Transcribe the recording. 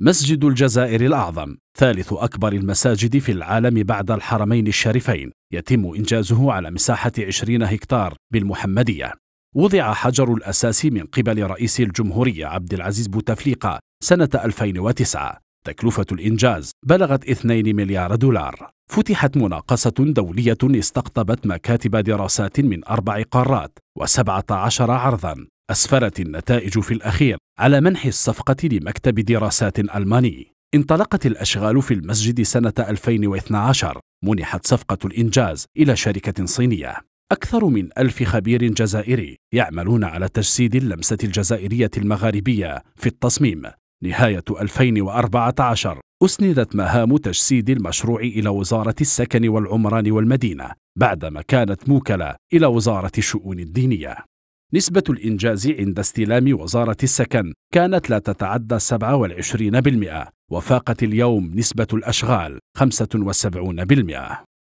مسجد الجزائر الأعظم ثالث أكبر المساجد في العالم بعد الحرمين الشريفين يتم إنجازه على مساحة 20 هكتار بالمحمدية وضع حجر الأساس من قبل رئيس الجمهورية عبد العزيز بوتفليقة سنة 2009 تكلفة الإنجاز بلغت 2 مليار دولار فتحت مناقصة دولية استقطبت مكاتب دراسات من أربع قارات و17 عرضاً أسفرت النتائج في الأخير على منح الصفقة لمكتب دراسات ألماني انطلقت الأشغال في المسجد سنة 2012 منحت صفقة الإنجاز إلى شركة صينية أكثر من ألف خبير جزائري يعملون على تجسيد اللمسة الجزائرية المغاربية في التصميم نهاية 2014 أسندت مهام تجسيد المشروع إلى وزارة السكن والعمران والمدينة بعدما كانت موكلة إلى وزارة الشؤون الدينية نسبة الإنجاز عند استلام وزارة السكن كانت لا تتعدى 27% وفاقت اليوم نسبة الأشغال 75%